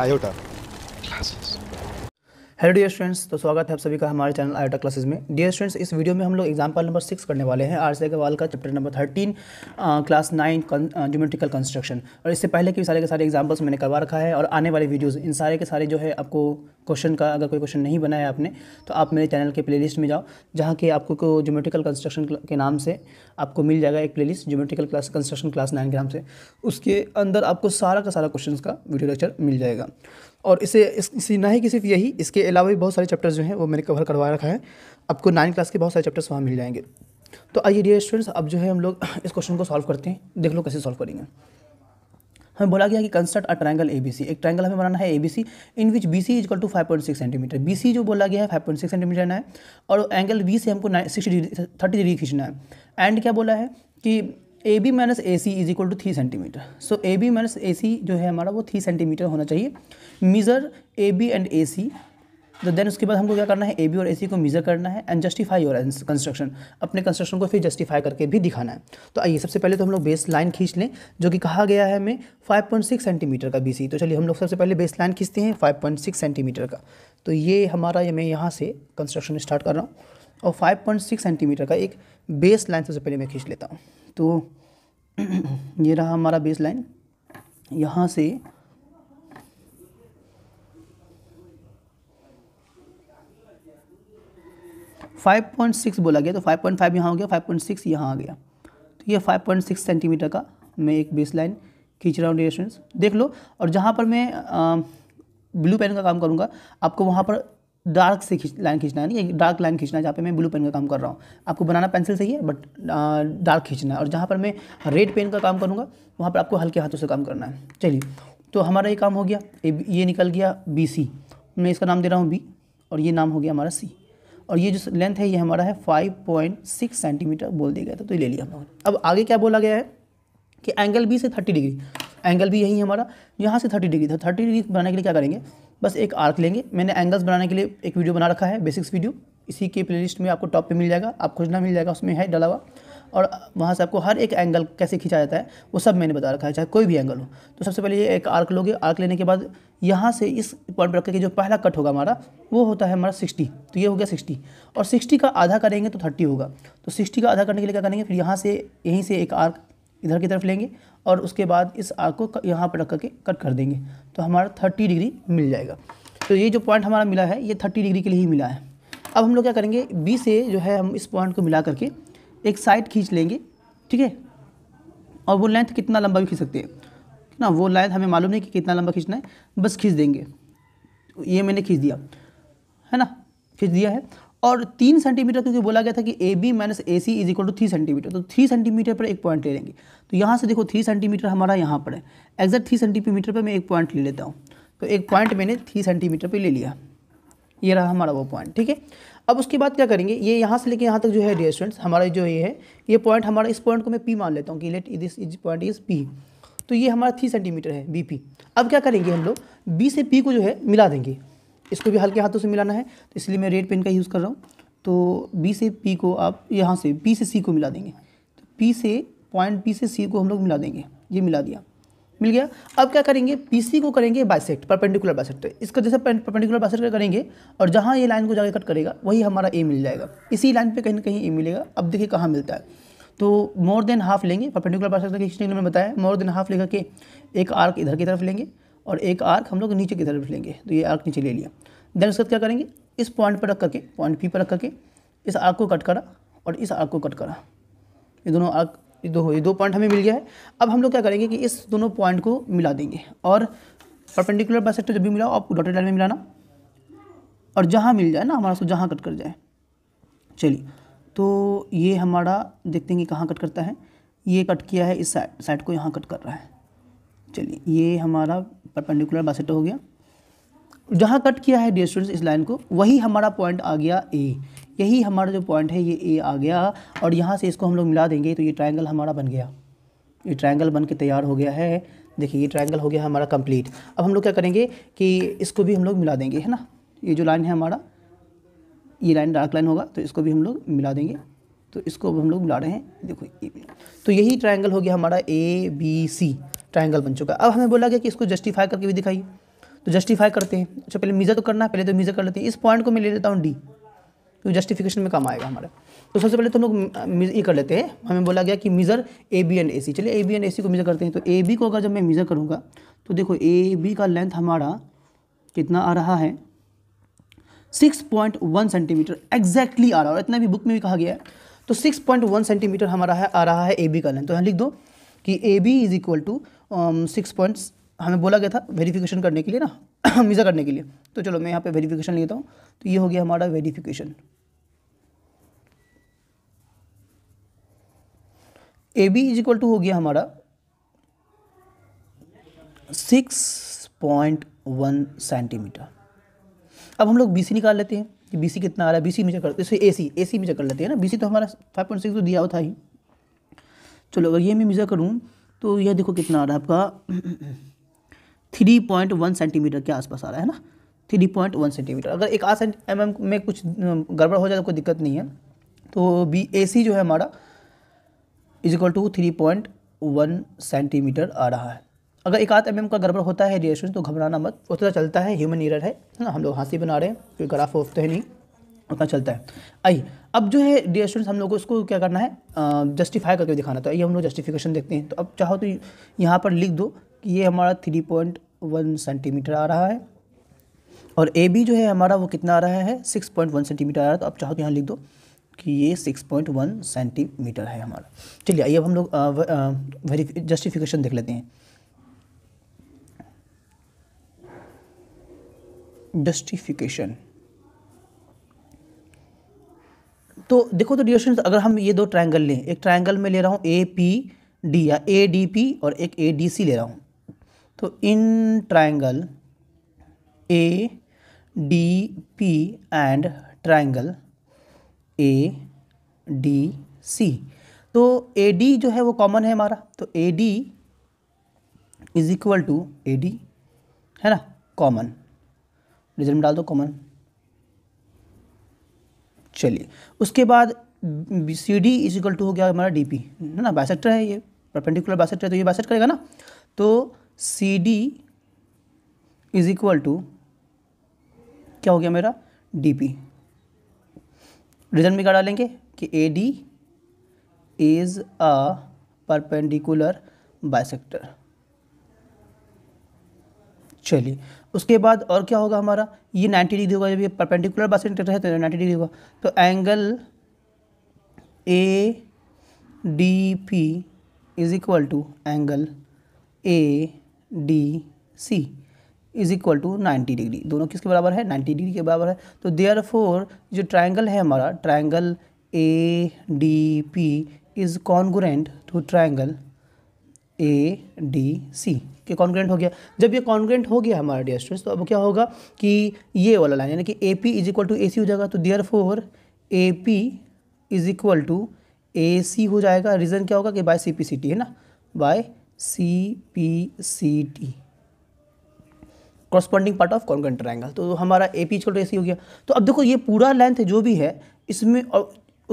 iota classes hello dear students तो स्वागत है आप सभी का हमारे चैनल आयोटा क्लासेस में डियर स्टूडेंट्स इस वीडियो में हम लोग एग्जाम्पल नंबर सिक्स करने वाले हैं आर से का chapter number thirteen class nine geometrical construction और इससे पहले के सारे के सारे एग्जाम्पल्स मैंने करवा रखा है और आने वाले वीडियोज़ इन सारे के सारे जो है आपको क्वेश्चन का अगर कोई क्वेश्चन नहीं बनाया आपने तो आप मेरे चैनल के प्लेलिस्ट में जाओ जहाँ के आपको जोमेट्रिकल कंस्ट्रक्शन के नाम से आपको मिल जाएगा एक playlist geometrical class construction class nine के नाम से उसके अंदर आपको सारा का सारा क्वेश्चन का वीडियो लेक्चर मिल जाएगा और इसे इस, इसी ना ही कि सिर्फ यही इसके अलावा भी बहुत सारे चैप्टर्स जो हैं वो मैंने कवर करवा रखा है आपको नाइन क्लास के बहुत सारे चैप्टर्स वहाँ मिल जाएंगे तो आइए डियर स्टूडेंट्स अब जो है हम लोग इस क्वेश्चन को सॉल्व करते हैं देख लो कैसे सॉल्व करेंगे हमें बोला गया कि कंस्ट्रक्ट अ ट्रैंगल ए एक ट्रायंगल हमें बनाना है A B C in which B C is equal to five point six centimetre B C जो बोला गया है फाइव पॉइंट सिक्स सेंटीमीटर लेना है और एंगल बी से हमको सिक्सटी डिग्री थर्टी डिग्री खींचना है एंड क्या बोला है कि A B minus A C is equal to three centimetre so A B minus A C जो है हमारा वो थ्री सेंटीमीटर होना चाहिए measure A B and A C तो देन उसके बाद हमको क्या करना है ए बी और ए सी को मीज़र करना है एंड जस्टिफाई और कंस्ट्रक्शन अपने कंस्ट्रक्शन को फिर जस्टिफाई करके भी दिखाना है तो आइए सबसे पहले तो हम लोग बेस लाइन खींच लें जो कि कहा गया है हमें 5.6 सेंटीमीटर का बी सी तो चलिए हम लोग सबसे पहले बेस लाइन खींचते हैं 5.6 सेंटीमीटर का तो ये हमारा ये मैं यहाँ से कंस्ट्रक्शन स्टार्ट कर रहा हूँ और फाइव सेंटीमीटर का एक बेस लाइन सबसे पहले मैं खींच लेता हूँ तो ये रहा हमारा बेस लाइन यहाँ से 5.6 बोला गया तो 5.5 पॉइंट फाइव यहाँ हो गया 5.6 पॉइंट सिक्स यहाँ आ गया तो ये 5.6 सेंटीमीटर का मैं एक बेस लाइन खींच रहा हूँ डिस्टेंस देख लो और जहाँ पर मैं आ, ब्लू पेन का काम करूँगा आपको वहाँ पर डार्क से खींच लाइन खींचना है नहीं डार्क लाइन खींचना है जहाँ पर मैं ब्लू पेन का काम कर रहा हूँ आपको बनाना पेंसिल सही है बट डार्क खींचना है और जहाँ पर मैं रेड पेन का काम करूँगा वहाँ पर आपको हल्के हाथों से काम करना है चलिए तो हमारा ये काम हो गया ये निकल गया बी सी मैं इसका नाम दे रहा हूँ बी और ये नाम हो गया हमारा सी और ये जो लेंथ है ये हमारा है 5.6 सेंटीमीटर बोल दिया गया था तो ये ले लिया हम लोगों अब आगे क्या बोला गया है कि एंगल बी से थर्टी डिग्री एंगल भी यही हमारा यहाँ से थर्टी डिग्री था थर्टी डिग्री बनाने के लिए क्या करेंगे बस एक आर्क लेंगे मैंने एंगल्स बनाने के लिए एक वीडियो बना रखा है बेसिक्स वीडियो इसी के प्लेलिस्ट में आपको टॉप पर मिल जाएगा आप खोजना मिल जाएगा उसमें है डला हुआ और वहाँ से आपको हर एक एंगल कैसे खींचा जाता है वो सब मैंने बता रखा है चाहे कोई भी एंगल हो तो सबसे पहले ये एक आर्क लोगे आर्क लेने के बाद यहाँ से इस पॉइंट पर रख के जो पहला कट होगा हमारा वो होता है हमारा सिक्सटी तो ये हो गया सिक्सटी और सिक्सटी का आधा करेंगे तो थर्टी होगा तो सिक्सटी का आधा करने के लिए क्या करेंगे फिर यहाँ से यहीं से एक आर्क इधर की तरफ लेंगे और उसके बाद इस आर्क को यहाँ पर रख करके कट कर देंगे तो हमारा थर्टी डिग्री मिल जाएगा तो ये जो पॉइंट हमारा मिला है ये थर्टी डिग्री के लिए ही मिला है अब हम लोग क्या करेंगे बी से जो है हम इस पॉइंट को मिला करके एक साइड खींच लेंगे ठीक है और वो लेंथ कितना लंबा भी खींच सकते हैं ना वो लेंथ हमें मालूम नहीं कि कितना लंबा खींचना है बस खींच देंगे ये मैंने खींच दिया है ना खींच दिया है और तीन सेंटीमीटर क्योंकि बोला गया था कि A B minus A C is equal to three centimetre तो थ्री सेंटीमीटर पर एक पॉइंट ले लेंगे तो यहाँ से देखो थ्री सेंटीमीटर हमारा यहाँ पर है एग्जैक्ट थ्री सेंटीमीटर पर मैं एक पॉइंट ले लेता हूँ तो एक पॉइंट मैंने थ्री सेंटीमीटर पर ले लिया ये रहा हमारा वो पॉइंट ठीक है अब उसके बाद क्या करेंगे ये यहाँ से लेके यहाँ तक जो है डियर हमारा जो ये है ये पॉइंट हमारा इस पॉइंट को मैं पी मान लेता हूँ कि let this is point is P तो ये हमारा थ्री सेंटीमीटर है बी पी अब क्या करेंगे हम लोग बी से पी को जो है मिला देंगे इसको भी हल्के हाथों से मिलाना है तो इसलिए मैं रेड पेन का यूज़ कर रहा हूँ तो बी से पी को आप यहाँ से पी से सी को मिला देंगे तो पी से पॉइंट पी से सी को हम लोग मिला देंगे ये मिला दिया मिल गया अब क्या करेंगे पीसी को करेंगे बाइसेक्ट परपेंडिकुलर बाइसेक्ट इसका जैसे परपेंडिकुलर बाइसेक्ट करेंगे और जहाँ ये लाइन को जाकर कट करेगा वही हमारा ए मिल जाएगा इसी लाइन पे कहीं ना कहीं ए मिलेगा अब देखिए कहाँ मिलता है तो मोर देन हाफ लेंगे परपेंडिकुलर बाइसेक्ट के लिए बताया मोर देन हाफ लेकर के एक आर्क इधर की तरफ लेंगे और एक आर्क हम लोग नीचे की तरफ लेंगे तो ये आर्क नीचे ले लिया देन उसके बाद क्या करेंगे इस पॉइंट पर रख करके पॉइंट पी पर रख करके इस आर्क को कट करा और इस आर्क को कट करा ये दोनों आर्क ये दो ये दो पॉइंट हमें मिल गया है अब हम लोग क्या करेंगे कि इस दोनों पॉइंट को मिला देंगे और परपेंडिकुलर बाइसेक्टर जब भी मिला आपको डॉटेड लाइन में मिलाना और जहाँ मिल जाए ना हमारा सो जहाँ कट कर जाए चलिए तो ये हमारा देखते हैं कि कहाँ कट करता है ये कट किया है इस साइड साइड को यहाँ कट कर रहा है चलिए ये हमारा परपेंडिकुलर बाइसेक्टर हो गया जहाँ कट किया है डी स्टूडेंट्स इस लाइन को वही हमारा पॉइंट आ गया ए यही हमारा जो पॉइंट है ये ए आ गया और यहाँ से इसको हम लोग मिला देंगे तो ये ट्रायंगल हमारा बन गया ये ट्रायंगल बन के तैयार हो गया है देखिए ये ट्रायंगल हो गया हमारा कंप्लीट अब हम लोग क्या करेंगे कि इसको भी हम लोग मिला देंगे है ना ये जो लाइन है हमारा ये लाइन डार्क लाइन होगा तो इसको भी हम लोग मिला देंगे तो इसको अब हम लोग मिला रहे हैं देखो ये तो यही ट्राइंगल हो गया हमारा ए बी सी ट्राइंगल बन चुका अब हमें बोला गया कि इसको जस्टिफाई करके भी दिखाइए तो जस्टिफाई करते हैं अच्छा पहले मीज़र तो करना है पहले तो मीज़र कर लेते हैं इस पॉइंट को मैं ले लेता हूँ डी तो जस्टिफिकेशन में काम आएगा हमारा तो सबसे पहले तो लोग ये कर लेते हैं हमें बोला गया कि measure A B and A C चलिए ए बी एंड ए सी को मीज़र करते हैं तो ए बी को अगर जब मैं मीज़र करूँगा तो देखो ए बी का लेंथ हमारा कितना आ रहा है six point one centimetre exactly आ रहा है और इतना भी बुक में भी कहा गया है तो सिक्स पॉइंट वन सेंटीमीटर हमारा है आ रहा है ए बी का लेंथ तो यहाँ लिख दो कि A B is equal to six point हमें बोला गया था वेरीफिकेशन करने के लिए ना मीज़र करने के लिए तो चलो मैं यहाँ पर वेरीफिकेशन लेता हूँ तो ये हो गया हमारा verification A B is equal to हो गया हमारा सिक्स पॉइंट वन सेंटीमीटर अब हम लोग बी सी निकाल लेते हैं कि बी सी कितना आ रहा है बी सी में चेक करते ए सी ए सी में कर लेते हैं ना बी सी तो हमारा फाइव पॉइंट सिक्स तो दिया हुआ था ही चलो अगर ये मैं मीज़र करूँ तो यह देखो कितना आ रहा है आपका थ्री पॉइंट वन सेंटीमीटर के आसपास आ रहा है ना थ्री पॉइंट वन सेंटीमीटर अगर एक आध एम एम में कुछ गड़बड़ हो जाए तो कोई दिक्कत नहीं है तो बी ए सी जो है हमारा is equal to three point one centimetre आ रहा है अगर एक आध एम का गड़बड़ होता है रिएशन तो घबराना मत उतना तो चलता है ह्यूमन ईरर है ना हम लोग हाथी बना रहे हैं कोई ग्राफ होते हैं नहीं उतना चलता है आई अब जो है रिएशन हम लोग को इसको क्या करना है जस्टिफाई करके दिखाना था ये तो हम लोग जस्टिफिकेशन देखते हैं तो अब चाहो तो यहाँ पर लिख दो कि ये हमारा थ्री पॉइंट वन सेंटीमीटर आ रहा है और ए बी जो है हमारा वो कितना आ रहा है सिक्स पॉइंट वन सेंटीमीटर आ रहा है तो अब चाहो तो यहाँ लिख दो कि ये 6.1 सेंटीमीटर है हमारा चलिए आइए अब हम लोग जस्टिफिकेशन देख लेते हैं जस्टिफिकेशन तो देखो तो ड्यूरेशन अगर हम ये दो ट्रायंगल लें एक ट्रायंगल में ले रहा हूँ ए पी डी या ए डी पी और एक ए डी सी ले रहा हूँ तो in triangle A D P and triangle A D C तो ए डी जो है वो कॉमन है हमारा तो A D is equal to A D है ना कॉमन रिजल्ट में डाल दो कॉमन चलिए उसके बाद C D is equal to हो गया हमारा डी पी है ना बायसेक्टर है ये परपेंडिकुलर बायसेक्टर है तो ये बायसेक्ट करेगा ना तो C D is equal to क्या हो गया मेरा डी पी रीजन भी क्या डालेंगे कि A D is a perpendicular bisector चलिए उसके बाद और क्या होगा हमारा ये 90 डिग्री होगा जब ये परपेंडिकुलर बाइसेक्टर है तो 90 डिग्री होगा तो angle A D P is equal to angle A D C is equal to 90 degree दोनों किसके बराबर है 90 डिग्री के बराबर है तो देयर जो ट्राइंगल है हमारा triangle A D P is congruent to triangle A D C के कॉन्ग्रेंट हो गया जब ये कॉन्ग्रेंट हो गया हमारा डी स्टूडेंट्स तो अब क्या होगा कि ये वाला लाइन यानी कि A P is equal to A C हो जाएगा तो therefore A P is equal to A C हो जाएगा रीज़न क्या होगा कि by C P C T है ना by C P C T corresponding part of congruent triangle तो हमारा ए पी छोटा ए सी हो गया तो अब देखो ये पूरा लेंथ जो भी है इसमें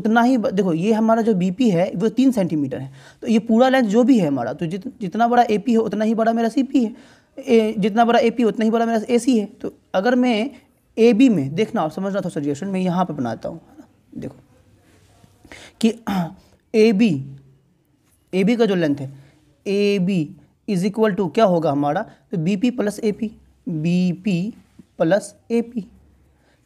उतना ही देखो ये हमारा जो बी है वो तीन सेंटीमीटर है तो ये पूरा लेंथ जो भी है हमारा तो जित, जितना बड़ा ए है उतना ही बड़ा मेरा सी है ए, जितना बड़ा ए उतना ही बड़ा मेरा ए है तो अगर मैं ए बी में देखना और समझना था तो सजेशन मैं यहाँ पर बनाता हूँ देखो कि ए बी ए बी का जो लेंथ है A B is equal to क्या होगा हमारा तो B P plus A P B P plus A P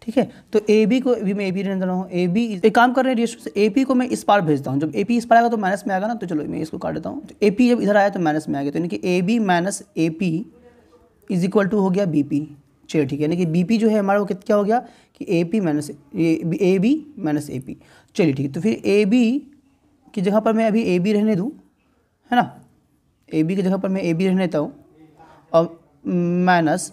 ठीक है तो ए बी को भी मैं ए बी रहने दे रहा हूँ ए बी एक काम कर रहे हैं रिएक्शन से ए पी को मैं इस पार भेजता हूँ जब ए पी इस पार आएगा तो माइनस में आएगा ना तो चलो मैं इसको काट देता हूँ तो ए पी जब इधर आया तो माइनस में आ गया तो यानी कि A B minus A P is equal to हो गया बी पी चलिए ठीक है यानी कि बी पी जो है हमारा वो क्या हो गया कि A P minus A B minus A P चलिए ठीक है तो फिर ए बी की जगह पर मैं अभी ए बी रहने दूँ है ना ए बी की जगह पर मैं ए बी रहने देता हूँ अब माइनस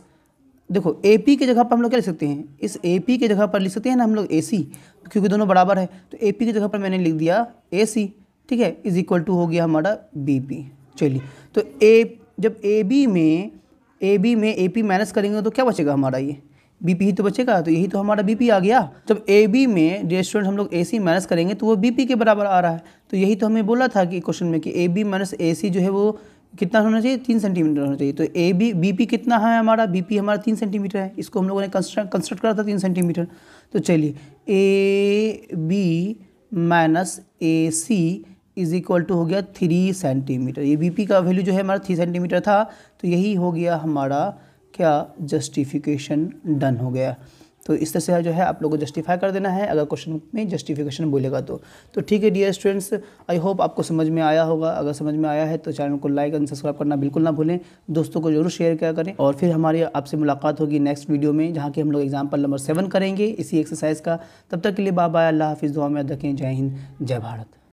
देखो ए पी की जगह पर हम लोग क्या लिख सकते हैं इस ए पी की जगह पर लिख सकते हैं ना हम लोग ए सी तो क्योंकि दोनों बराबर है तो ए पी की जगह पर मैंने लिख दिया ए सी ठीक है इज इक्वल टू हो गया हमारा बी पी चलिए तो ए जब ए बी में ए बी में ए पी माइनस करेंगे तो क्या बचेगा हमारा ये बी पी ही तो बचेगा तो यही तो हमारा बी पी आ गया जब ए बी में रेस्टोरेंट हम लोग ए सी माइनस करेंगे तो वो बी पी के बराबर आ रहा है तो यही तो हमें बोला था कि क्वेश्चन में कि A B minus A C जो है वो कितना होना चाहिए तीन सेंटीमीटर होना चाहिए तो ए बी बी पी कितना है हमारा बी पी हमारा तीन सेंटीमीटर है इसको हम लोगों ने कंस्ट्रक्ट कंस्ट्रक्ट करा था तीन सेंटीमीटर तो चलिए A B minus A C is equal to हो गया थ्री सेंटीमीटर ये बी पी का वैल्यू जो है हमारा थ्री सेंटीमीटर था तो यही हो गया हमारा क्या जस्टिफिकेशन डन हो गया तो इस तरह से जो है आप लोगों को जस्टिफाई कर देना है अगर क्वेश्चन में जस्टिफिकेशन बोलेगा तो तो ठीक है डियर स्टूडेंट्स आई होप आपको समझ में आया होगा अगर समझ में आया है तो चैनल को लाइक एंड सब्सक्राइब करना बिल्कुल ना भूलें दोस्तों को जरूर शेयर किया करें और फिर हमारी आपसे मुलाकात होगी नेक्स्ट वीडियो में जहाँ की हम लोग एग्जाम्पल नंबर सेवन करेंगे इसी एक्सरसाइज का तब तक के लिए बाबा अल्लाह हाफिज़ दुआ में रखें जय हिंद जय भारत